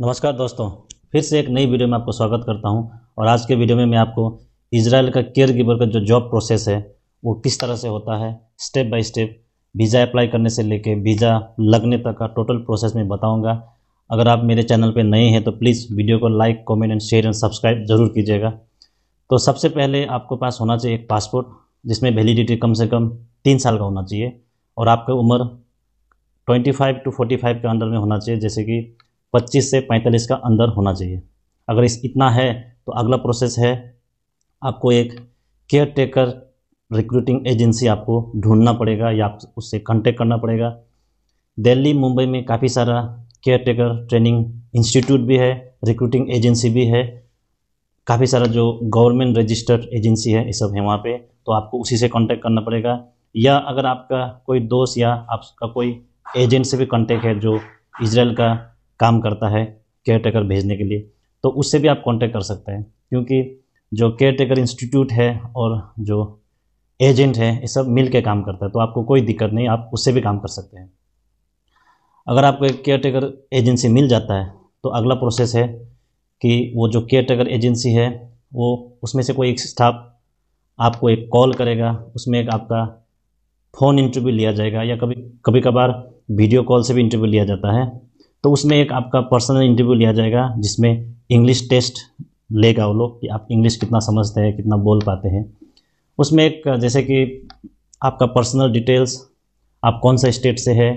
नमस्कार दोस्तों फिर से एक नई वीडियो में आपको स्वागत करता हूं और आज के वीडियो में मैं आपको इसराइल का केयर गिवर का जो जॉब प्रोसेस है वो किस तरह से होता है step by step visa apply करने से लेके वीज़ा लगने तक का टोटल प्रोसेस में बताऊँगा अगर आप मेरे चैनल पर नए हैं तो प्लीज़ वीडियो को like comment and share and subscribe ज़रूर कीजिएगा तो सबसे पहले आपको पास होना चाहिए एक पासपोर्ट जिसमें वैलिडिटी कम से कम तीन साल का होना चाहिए और आपका उम्र 25 टू फोर्टी के अंडर में होना चाहिए जैसे कि 25 से 45 का अंदर होना चाहिए अगर इस इतना है तो अगला प्रोसेस है आपको एक केयर टेकर रिक्रूटिंग एजेंसी आपको ढूंढना पड़ेगा या आप उससे कांटेक्ट करना पड़ेगा दिल्ली मुंबई में काफ़ी सारा केयर टेकर ट्रेनिंग इंस्टीट्यूट भी है रिक्रूटिंग एजेंसी भी है काफ़ी सारा जो गवर्नमेंट रजिस्टर्ड एजेंसी है ये सब है वहाँ पे तो आपको उसी से कांटेक्ट करना पड़ेगा या अगर आपका कोई दोस्त या आपका कोई एजेंट से भी कांटेक्ट है जो इसराइल का काम करता है केयर टेकर भेजने के लिए तो उससे भी आप कांटेक्ट कर सकते हैं क्योंकि जो केयर टेकर इंस्टीट्यूट है और जो एजेंट है ये सब मिल के काम करता है तो आपको कोई दिक्कत नहीं आप उससे भी काम कर सकते हैं अगर आपको एक केयर टेकर एजेंसी मिल जाता है तो अगला प्रोसेस है कि वो जो केयर टेकर एजेंसी है वो उसमें से कोई एक स्टाफ आपको एक कॉल करेगा उसमें एक आपका फ़ोन इंटरव्यू लिया जाएगा या कभी कभी कभार वीडियो कॉल से भी इंटरव्यू लिया जाता है तो उसमें एक आपका पर्सनल इंटरव्यू लिया जाएगा जिसमें इंग्लिश टेस्ट लेगा वो लोग कि आप इंग्लिश कितना समझते हैं कितना बोल पाते हैं उसमें एक जैसे कि आपका पर्सनल डिटेल्स आप कौन सा स्टेट से है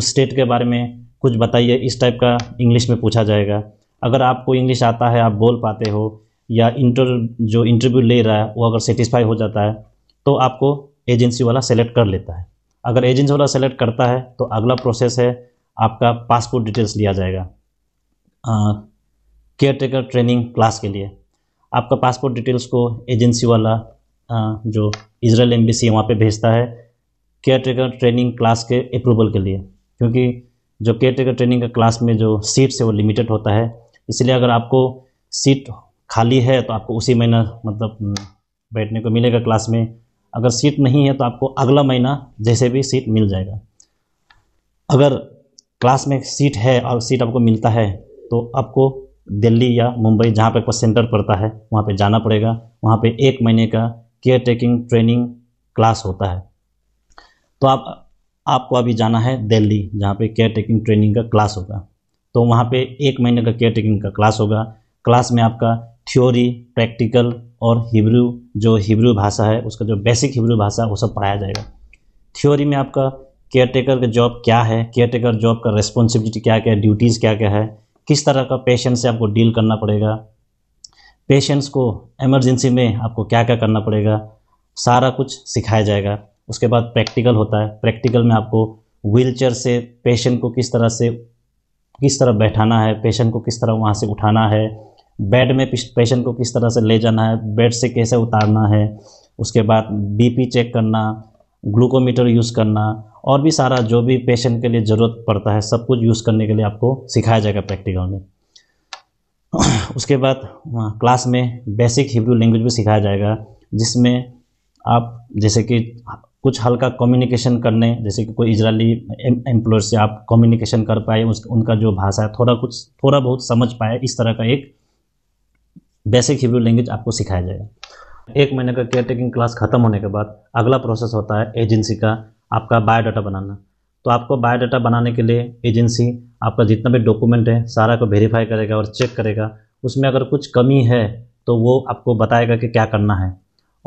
उस स्टेट के बारे में कुछ बताइए इस टाइप का इंग्लिश में पूछा जाएगा अगर आपको इंग्लिश आता है आप बोल पाते हो या इंटर जो इंटरव्यू ले रहा है वो अगर सेटिस्फाई हो जाता है तो आपको एजेंसी वाला सेलेक्ट कर लेता है अगर एजेंसी वाला सेलेक्ट करता है तो अगला प्रोसेस है आपका पासपोर्ट डिटेल्स लिया जाएगा केयर टेकर ट्रेनिंग क्लास के लिए आपका पासपोर्ट डिटेल्स को एजेंसी वाला आ, जो इसराइल एम्बेसी वहाँ पे भेजता है केयर टेकर ट्रेनिंग क्लास के अप्रूवल के लिए क्योंकि जो केयर टेकर ट्रेनिंग का क्लास में जो सीट्स है वो लिमिटेड होता है इसलिए अगर आपको सीट खाली है तो आपको उसी महीना मतलब बैठने को मिलेगा क्लास में अगर सीट नहीं है तो आपको अगला महीना जैसे भी सीट मिल जाएगा अगर क्लास में सीट है और सीट आपको मिलता है तो आपको दिल्ली या मुंबई जहाँ पर सेंटर पड़ता है वहाँ पे जाना पड़ेगा वहाँ पे एक महीने का केयर टेकिंग ट्रेनिंग क्लास होता है तो आप आपको अभी जाना है दिल्ली जहाँ पे केयर टेकिंग ट्रेनिंग का क्लास होगा तो वहाँ पे एक महीने का केयर टेकिंग का क्लास होगा क्लास में आपका थ्योरी प्रैक्टिकल और हिब्रू जो हिब्रू भाषा है उसका जो बेसिक हिब्रू भाषा वो सब पढ़ाया जाएगा थ्योरी में आपका केयर टेकर का जॉब क्या है केयर टेकर जॉब का रिस्पॉन्सिबिलिटी क्या क्या है ड्यूटीज़ क्या क्या है किस तरह का पेशेंट से आपको डील करना पड़ेगा पेशेंट्स को एमरजेंसी में आपको क्या क्या करना पड़ेगा सारा कुछ सिखाया जाएगा उसके बाद प्रैक्टिकल होता है प्रैक्टिकल में आपको व्हील से पेशेंट को किस तरह से किस तरह बैठाना है पेशेंट को किस तरह वहाँ से उठाना है बेड में पेशेंट को किस तरह से ले जाना है बेड से कैसे उतारना है उसके बाद बीपी चेक करना ग्लूकोमीटर यूज़ करना और भी सारा जो भी पेशेंट के लिए ज़रूरत पड़ता है सब कुछ यूज़ करने के लिए आपको सिखाया जाएगा प्रैक्टिकल में उसके बाद क्लास में बेसिक हिब्रू लैंग्वेज भी सिखाया जाएगा जिसमें आप जैसे कि कुछ हल्का कम्युनिकेशन करने जैसे कि कोई इजरायली एम्प्लॉयर से आप कम्युनिकेशन कर पाए उस उनका जो भाषा है थोड़ा कुछ थोड़ा बहुत समझ पाए इस तरह का एक बेसिक हिब्रू लैंग्वेज आपको सिखाया जाएगा एक महीने का केयर टेकिंग क्लास खत्म होने के बाद अगला प्रोसेस होता है एजेंसी का आपका बायोडाटा बनाना तो आपको बायोडाटा बनाने के लिए एजेंसी आपका जितना भी डॉक्यूमेंट है सारा को वेरीफाई करेगा और चेक करेगा उसमें अगर कुछ कमी है तो वो आपको बताएगा कि क्या करना है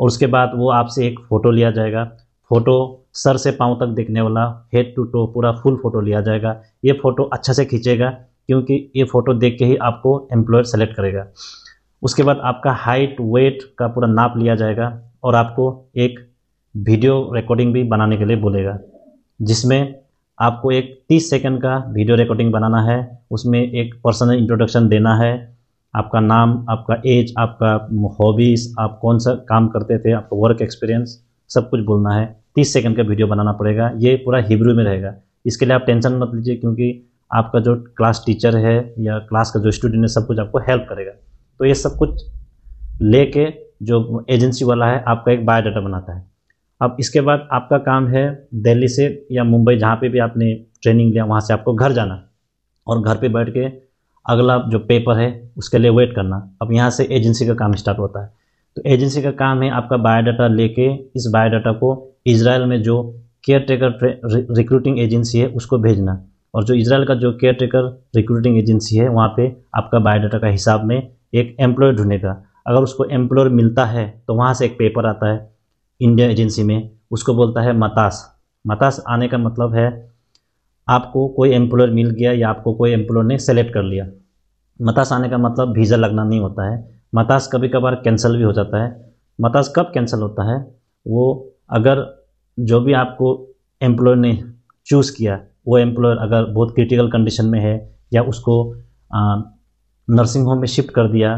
और उसके बाद वो आपसे एक फ़ोटो लिया जाएगा फ़ोटो सर से पाँव तक देखने वाला हेड टू टो पूरा फुल फ़ोटो लिया जाएगा ये फ़ोटो अच्छा से खींचेगा क्योंकि ये फ़ोटो देख के ही आपको एम्प्लॉयर सेलेक्ट करेगा उसके बाद आपका हाइट वेट का पूरा नाप लिया जाएगा और आपको एक वीडियो रिकॉर्डिंग भी बनाने के लिए बोलेगा जिसमें आपको एक 30 सेकंड का वीडियो रिकॉर्डिंग बनाना है उसमें एक पर्सनल इंट्रोडक्शन देना है आपका नाम आपका एज आपका हॉबीज़ आप कौन सा काम करते थे आपका वर्क एक्सपीरियंस सब कुछ बोलना है तीस सेकंड का वीडियो बनाना पड़ेगा ये पूरा हिब्रू में रहेगा इसके लिए आप टेंशन मत लीजिए क्योंकि आपका जो क्लास टीचर है या क्लास का जो स्टूडेंट है सब कुछ आपको हेल्प करेगा तो ये सब कुछ ले जो एजेंसी वाला है आपका एक बायोडाटा बनाता है अब इसके बाद आपका काम है दिल्ली से या मुंबई जहाँ पे भी आपने ट्रेनिंग लिया वहाँ से आपको घर जाना और घर पे बैठ के अगला जो पेपर है उसके लिए वेट करना अब यहाँ से एजेंसी का काम स्टार्ट होता है तो एजेंसी का काम है आपका बायोडाटा लेके इस बायोडाटा को इसराइल में जो केयर टेकर रिक्रूटिंग एजेंसी है उसको भेजना और जो इसराइल का जो केयर टेकर रिक्रूटिंग एजेंसी है वहाँ पे आपका बायोडाटा का हिसाब में एक एम्प्लॉय ढूंढेगा अगर उसको एम्प्लॉय मिलता है तो वहाँ से एक पेपर आता है इंडिया एजेंसी में उसको बोलता है मतास मतास आने का मतलब है आपको कोई एम्प्लॉयर मिल गया या आपको कोई एम्प्लॉयर ने सेलेक्ट कर लिया मतास आने का मतलब वीज़ा लगना नहीं होता है मतास कभी कभार कैंसिल भी हो जाता है मतास कब कैंसिल होता है वो अगर जो भी आपको एम्प्लॉयर ने चूज़ किया वो एम्प्लॉयर अगर बहुत क्रिटिकल कंडीशन में है या उसको आ, नर्सिंग होम में शिफ्ट कर दिया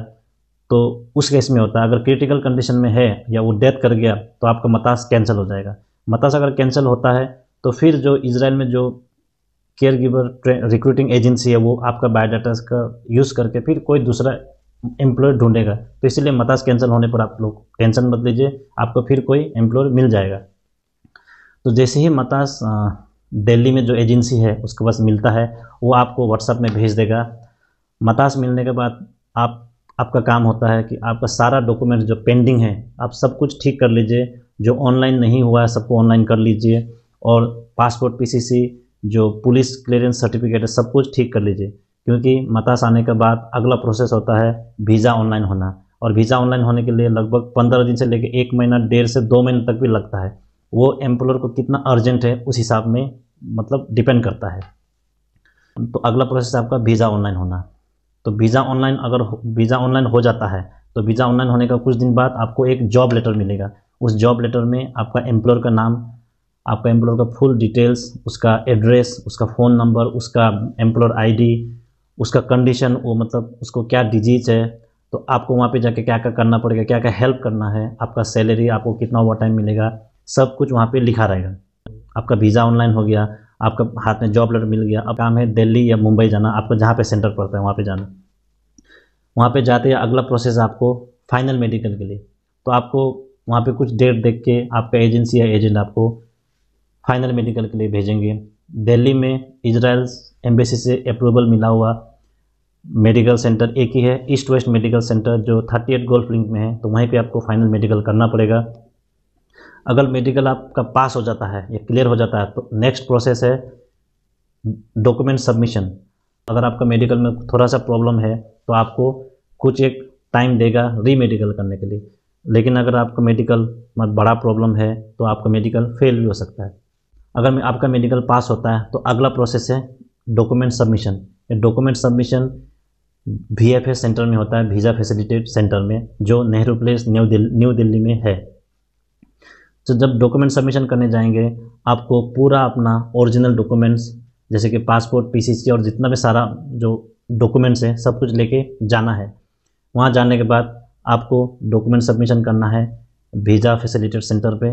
तो उस केस में होता है अगर क्रिटिकल कंडीशन में है या वो डेथ कर गया तो आपका मतास कैंसिल हो जाएगा मतास अगर कैंसिल होता है तो फिर जो इसराइल में जो केयर गिवर रिक्रूटिंग एजेंसी है वो आपका बायोडाटा का यूज़ करके फिर कोई दूसरा एम्प्लॉय ढूंढेगा तो इसलिए मतास कैंसिल होने पर आप लोग टेंशन मत लीजिए आपको फिर कोई एम्प्लॉय मिल जाएगा तो जैसे ही मतास दिल्ली में जो एजेंसी है उसके पास मिलता है वो आपको व्हाट्सअप में भेज देगा मतास मिलने के बाद आप आपका काम होता है कि आपका सारा डॉक्यूमेंट जो पेंडिंग है आप सब कुछ ठीक कर लीजिए जो ऑनलाइन नहीं हुआ है सबको ऑनलाइन कर लीजिए और पासपोर्ट पी जो पुलिस क्लियरेंस सर्टिफिकेट है सब कुछ ठीक कर लीजिए क्योंकि मतास आने के बाद अगला प्रोसेस होता है वीज़ा ऑनलाइन होना और वीज़ा ऑनलाइन होने के लिए लगभग पंद्रह दिन से लेकर एक महीना डेढ़ से दो महीने तक भी लगता है वो एम्प्लॉयर को कितना अर्जेंट है उस हिसाब में मतलब डिपेंड करता है तो अगला प्रोसेस आपका वीज़ा ऑनलाइन होना तो वीज़ा ऑनलाइन अगर वीज़ा ऑनलाइन हो जाता है तो वीज़ा ऑनलाइन होने का कुछ दिन बाद आपको एक जॉब लेटर मिलेगा उस जॉब लेटर में आपका एम्प्लॉयर का नाम आपका एम्प्लॉयर का फुल डिटेल्स उसका एड्रेस उसका फ़ोन नंबर उसका एम्प्लॉयर आईडी उसका कंडीशन वो मतलब उसको क्या डिजीज़ है तो आपको वहाँ पे जाके क्या क्या करना पड़ेगा क्या क्या हेल्प करना है आपका सैलरी आपको कितना ओवर टाइम मिलेगा सब कुछ वहाँ पे लिखा रहेगा आपका वीज़ा ऑनलाइन हो गया आपका हाथ में जॉब लेटर मिल गया अब काम है दिल्ली या मुंबई जाना आपको जहाँ पे सेंटर पड़ता है वहाँ पे जाना वहाँ पे जाते अगला प्रोसेस आपको फाइनल मेडिकल के लिए तो आपको वहाँ पे कुछ डेट देख के आपका एजेंसी या एजेंट आपको फाइनल मेडिकल के लिए भेजेंगे दिल्ली में इसराइल एम्बेसी से अप्रूवल मिला हुआ मेडिकल सेंटर एक ही है ईस्ट वेस्ट मेडिकल सेंटर जो थर्टी एट गोल्फ लिंक में है तो वहीं पे आपको फाइनल मेडिकल करना पड़ेगा अगर मेडिकल आपका पास हो जाता है या क्लियर हो जाता है तो नेक्स्ट प्रोसेस है डॉक्यूमेंट सबमिशन अगर आपका मेडिकल में थोड़ा सा प्रॉब्लम है तो आपको कुछ एक टाइम देगा री मेडिकल करने के लिए लेकिन अगर आपका मेडिकल में बड़ा प्रॉब्लम है तो आपका मेडिकल फेल भी हो सकता है अगर आपका मेडिकल पास होता है तो अगला प्रोसेस है डॉक्यूमेंट सबमिशन ये डॉक्यूमेंट सबमिशन वी सेंटर में होता है वीज़ा फैसिलिटेट सेंटर में जो Nehru Place New Delhi New Delhi में है तो जब डॉक्यूमेंट सबमिशन करने जाएंगे आपको पूरा अपना ओरिजिनल डॉक्यूमेंट्स जैसे कि पासपोर्ट पीसीसी और जितना भी सारा जो डॉक्यूमेंट्स है सब कुछ लेके जाना है वहाँ जाने के बाद आपको डॉक्यूमेंट सबमिशन करना है वीज़ा फैसिलिटेट सेंटर पे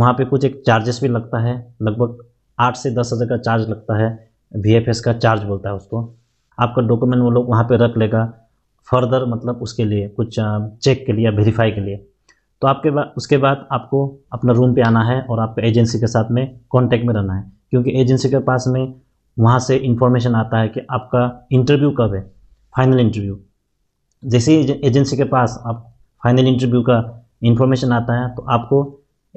वहाँ पे कुछ एक चार्जेस भी लगता है लगभग आठ से दस हज़ार का चार्ज लगता है वी का चार्ज बोलता है उसको आपका डॉक्यूमेंट वो लोग वहाँ पर रख लेगा फर्दर मतलब उसके लिए कुछ चेक के लिए वेरीफाई के लिए तो आपके बाद उसके बाद आपको अपना रूम पे आना है और आपको एजेंसी के साथ में कांटेक्ट में रहना है क्योंकि एजेंसी के पास में वहाँ से इंफॉर्मेशन आता है कि आपका इंटरव्यू कब है फाइनल इंटरव्यू जैसे ही एजेंसी के पास आप फाइनल इंटरव्यू का इंफॉर्मेशन आता है तो आपको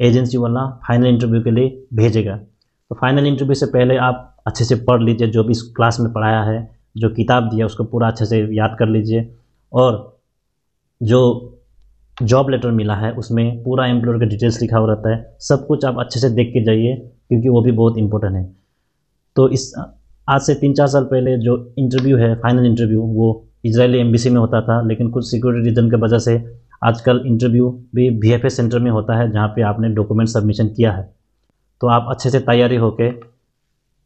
एजेंसी वाला फाइनल इंटरव्यू के लिए भेजेगा तो फाइनल इंटरव्यू से पहले आप अच्छे से पढ़ लीजिए जो भी इस क्लास में पढ़ाया है जो किताब दिया उसको पूरा अच्छे से याद कर लीजिए और जो जॉब लेटर मिला है उसमें पूरा एम्प्लॉयर का डिटेल्स लिखा हुआ रहता है सब कुछ आप अच्छे से देख के जाइए क्योंकि वो भी बहुत इंपॉर्टेंट है तो इस आज से तीन चार साल पहले जो इंटरव्यू है फाइनल इंटरव्यू वो इजरायली एम्बेसी में होता था लेकिन कुछ सिक्योरिटी रीजन की वजह से आजकल इंटरव्यू भी वी सेंटर में होता है जहाँ पे आपने डॉक्यूमेंट सबमिशन किया है तो आप अच्छे से तैयारी होकर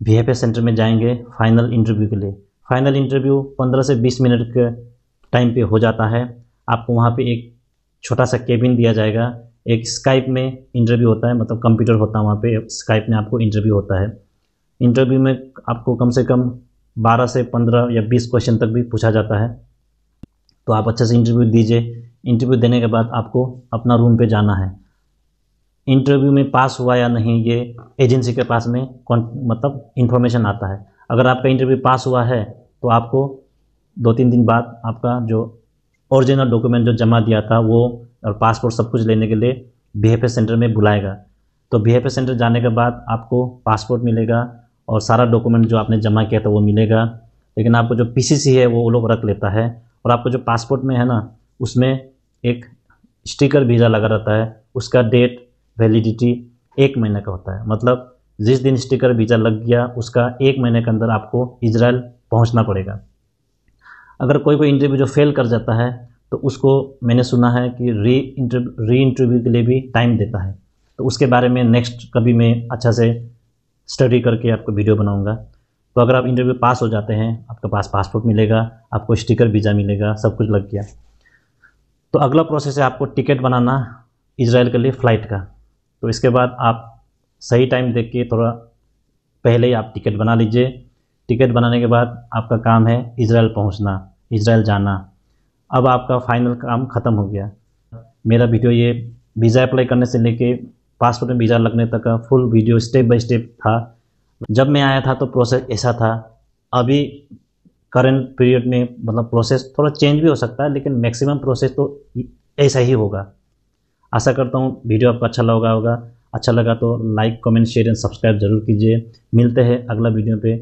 वी सेंटर में जाएंगे फाइनल इंटरव्यू के लिए फाइनल इंटरव्यू 15 से 20 मिनट के टाइम पे हो जाता है आपको वहाँ पे एक छोटा सा केबिन दिया जाएगा एक स्काइप में इंटरव्यू होता है मतलब कंप्यूटर होता है वहाँ पे स्काइप में आपको इंटरव्यू होता है इंटरव्यू में आपको कम से कम 12 से 15 या 20 क्वेश्चन तक भी पूछा जाता है तो आप अच्छे से इंटरव्यू दीजिए इंटरव्यू देने के बाद आपको अपना रूम पे जाना है इंटरव्यू में पास हुआ या नहीं ये एजेंसी के पास में कौन मतलब इन्फॉर्मेशन आता है अगर आपका इंटरव्यू पास हुआ है तो आपको दो तीन दिन बाद आपका जो ओरिजिनल डॉक्यूमेंट जो जमा दिया था वो और पासपोर्ट सब कुछ लेने के लिए बी सेंटर में बुलाएगा तो बी सेंटर जाने के बाद आपको पासपोर्ट मिलेगा और सारा डॉक्यूमेंट जो आपने जमा किया था वो मिलेगा लेकिन आपको जो पी है वो वो लोग रख लेता है और आपको जो पासपोर्ट में है ना उसमें एक स्टिकर वीज़ा लगा रहता है उसका डेट वैलिडिटी एक महीने का होता है मतलब जिस दिन स्टिकर वीज़ा लग गया उसका एक महीने के अंदर आपको इजराइल पहुंचना पड़ेगा अगर कोई कोई इंटरव्यू जो फेल कर जाता है तो उसको मैंने सुना है कि री इंटरव्यू री इंटरव्यू के लिए भी टाइम देता है तो उसके बारे में नेक्स्ट कभी मैं अच्छा से स्टडी करके आपको वीडियो बनाऊंगा तो अगर आप इंटरव्यू पास हो जाते हैं आपके पास पासपोर्ट मिलेगा आपको स्टिकर वीज़ा मिलेगा सब कुछ लग गया तो अगला प्रोसेस है आपको टिकट बनाना इसराइल के लिए फ़्लाइट का तो इसके बाद आप सही टाइम देख के थोड़ा पहले ही आप टिकट बना लीजिए टिकट बनाने के बाद आपका काम है इसराइल पहुंचना इसराइल जाना अब आपका फाइनल काम ख़त्म हो गया मेरा वीडियो ये वीज़ा अप्लाई करने से लेके पासपोर्ट में वीज़ा लगने तक का full video step by step था जब मैं आया था तो प्रोसेस ऐसा था अभी करंट पीरियड में मतलब प्रोसेस थोड़ा चेंज भी हो सकता है लेकिन मैक्सिमम प्रोसेस तो ऐसा ही होगा आशा करता हूँ वीडियो आपको अच्छा लगा होगा अच्छा लगा तो like comment share and subscribe जरूर कीजिए मिलते हैं अगला वीडियो पर